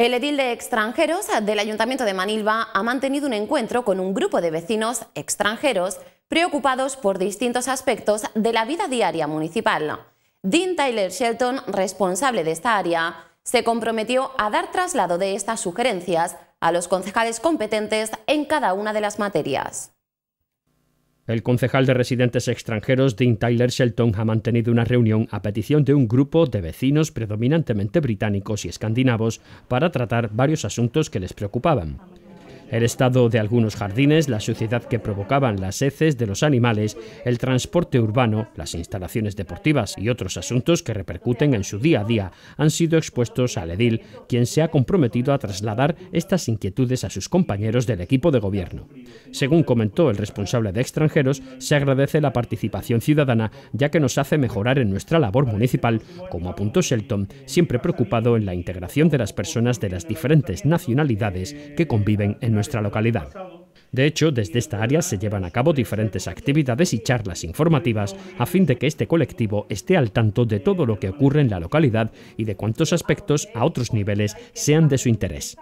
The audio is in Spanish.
El edil de extranjeros del Ayuntamiento de Manilva ha mantenido un encuentro con un grupo de vecinos extranjeros preocupados por distintos aspectos de la vida diaria municipal. Dean Tyler Shelton, responsable de esta área, se comprometió a dar traslado de estas sugerencias a los concejales competentes en cada una de las materias. El concejal de residentes extranjeros Dean Tyler Shelton ha mantenido una reunión a petición de un grupo de vecinos predominantemente británicos y escandinavos para tratar varios asuntos que les preocupaban. El estado de algunos jardines, la suciedad que provocaban las heces de los animales, el transporte urbano, las instalaciones deportivas y otros asuntos que repercuten en su día a día han sido expuestos al edil, quien se ha comprometido a trasladar estas inquietudes a sus compañeros del equipo de gobierno. Según comentó el responsable de extranjeros, se agradece la participación ciudadana ya que nos hace mejorar en nuestra labor municipal, como apuntó Shelton, siempre preocupado en la integración de las personas de las diferentes nacionalidades que conviven en nuestra localidad. De hecho, desde esta área se llevan a cabo diferentes actividades y charlas informativas a fin de que este colectivo esté al tanto de todo lo que ocurre en la localidad y de cuántos aspectos a otros niveles sean de su interés.